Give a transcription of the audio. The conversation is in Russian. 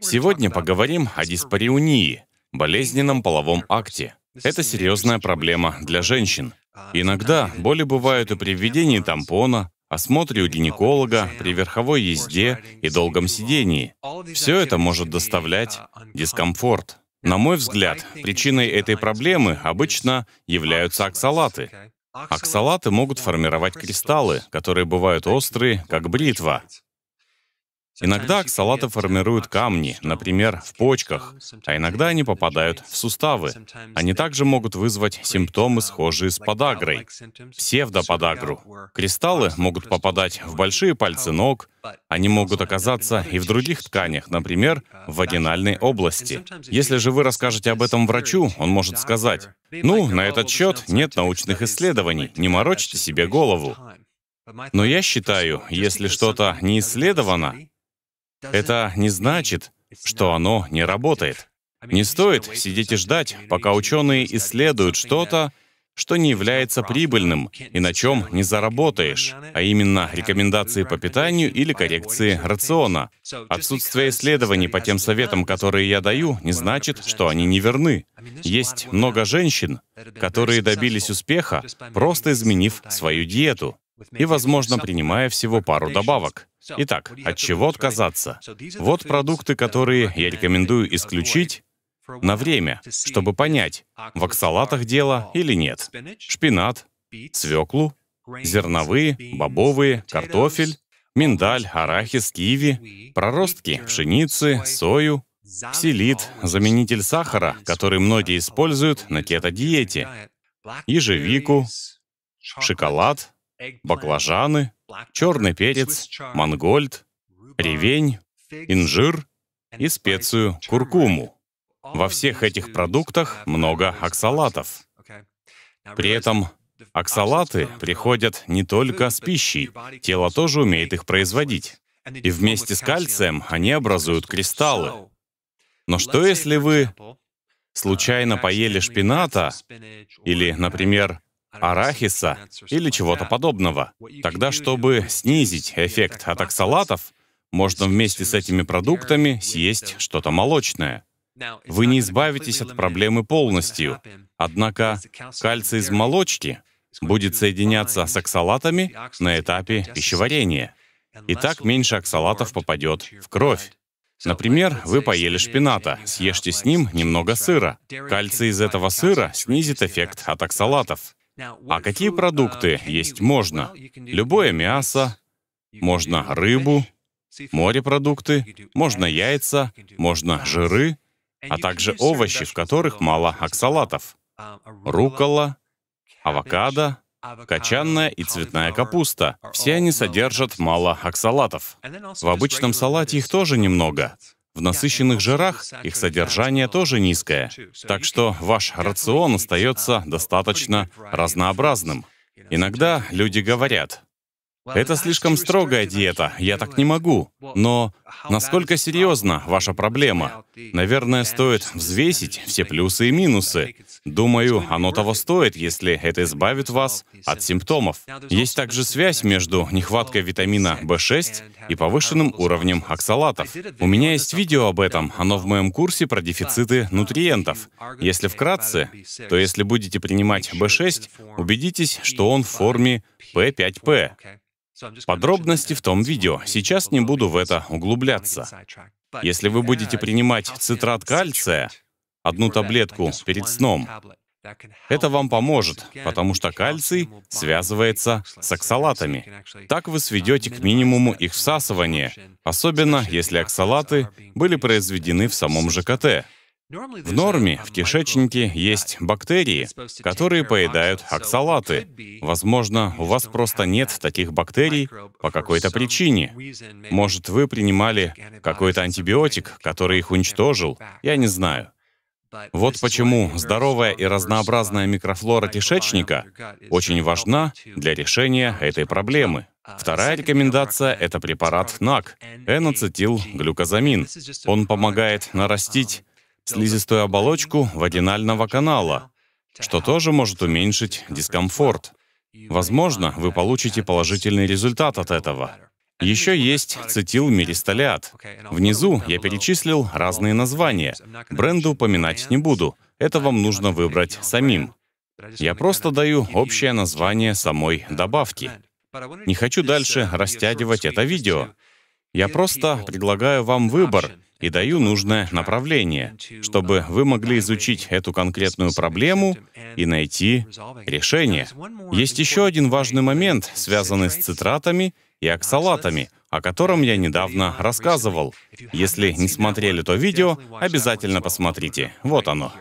Сегодня поговорим о диспариунии, болезненном половом акте. Это серьезная проблема для женщин. Иногда боли бывают и при введении тампона, осмотре у гинеколога, при верховой езде и долгом сидении. Все это может доставлять дискомфорт. На мой взгляд, причиной этой проблемы обычно являются оксалаты. Оксалаты могут формировать кристаллы, которые бывают острые, как бритва. Иногда оксалаты формируют камни, например, в почках, а иногда они попадают в суставы. Они также могут вызвать симптомы, схожие с подагрой, псевдоподагру. Кристаллы могут попадать в большие пальцы ног, они могут оказаться и в других тканях, например, в вагинальной области. Если же вы расскажете об этом врачу, он может сказать, «Ну, на этот счет нет научных исследований, не морочьте себе голову». Но я считаю, если что-то не исследовано, это не значит, что оно не работает. Не стоит сидеть и ждать, пока ученые исследуют что-то, что не является прибыльным и на чем не заработаешь, а именно рекомендации по питанию или коррекции рациона. Отсутствие исследований по тем советам, которые я даю, не значит, что они не верны. Есть много женщин, которые добились успеха, просто изменив свою диету и, возможно, принимая всего пару добавок. Итак, от чего отказаться? Вот продукты, которые я рекомендую исключить на время, чтобы понять, в оксалатах дело или нет. Шпинат, свеклу, зерновые, бобовые, картофель, миндаль, арахис, киви, проростки пшеницы, сою, псилит, заменитель сахара, который многие uh, используют на кето-диете, ежевику, шоколад, баклажаны — черный перец, мангольд, ревень, инжир и специю куркуму. Во всех этих продуктах много оксалатов. При этом оксалаты приходят не только с пищей, тело тоже умеет их производить. И вместе с кальцием они образуют кристаллы. Но что если вы случайно uh, поели шпината или, например, арахиса или чего-то подобного. Тогда, чтобы снизить эффект атак салатов, можно вместе с этими продуктами съесть что-то молочное. Вы не избавитесь от проблемы полностью, однако кальций из молочки будет соединяться с оксалатами на этапе пищеварения. И так меньше оксалатов попадет в кровь. Например, вы поели шпината, съешьте с ним немного сыра. Кальций из этого сыра снизит эффект от оксалатов. А какие uh, продукты есть можно? Любое мясо, можно рыбу, морепродукты, можно яйца, можно жиры, а также овощи, в которых мало оксалатов. Uh, Рукола, авокадо, качанная и цветная капуста. Все они содержат мало оксалатов. В обычном салате их тоже немного. В насыщенных жирах их содержание тоже низкое, так что ваш рацион остается достаточно разнообразным. Иногда люди говорят, это слишком строгая диета, я так не могу. Но насколько серьезна ваша проблема? Наверное, стоит взвесить все плюсы и минусы, Думаю, оно того стоит, если это избавит вас от симптомов. Есть также связь между нехваткой витамина В6 и повышенным уровнем оксалатов. У меня есть видео об этом, оно в моем курсе про дефициты нутриентов. Если вкратце, то если будете принимать В6, убедитесь, что он в форме P5P. Подробности в том видео, сейчас не буду в это углубляться. Если вы будете принимать цитрат кальция, одну таблетку перед сном. Это вам поможет, потому что кальций связывается с оксалатами. Так вы сведете к минимуму их всасывание, особенно если оксалаты были произведены в самом ЖКТ. В норме в кишечнике есть бактерии, которые поедают оксалаты. Возможно, у вас просто нет таких бактерий по какой-то причине. Может, вы принимали какой-то антибиотик, который их уничтожил, я не знаю. Вот почему здоровая и разнообразная um, микрофлора кишечника очень важна для решения этой проблемы. Uh, Вторая рекомендация — это препарат НАК, N-ацетилглюкозамин. Он помогает um, нарастить слизистую оболочку вагинального канала, что тоже может уменьшить дискомфорт. Возможно, вы получите положительный результат от этого. Еще есть цитилмеристолиат. Внизу я перечислил разные названия. Бренды упоминать не буду. Это вам нужно выбрать самим. Я просто даю общее название самой добавки. Не хочу дальше растягивать это видео. Я просто предлагаю вам выбор и даю нужное направление, чтобы вы могли изучить эту конкретную проблему и найти решение. Есть еще один важный момент, связанный с цитратами — и оксалатами, о котором я недавно рассказывал. Если не смотрели то видео, обязательно посмотрите. Вот оно.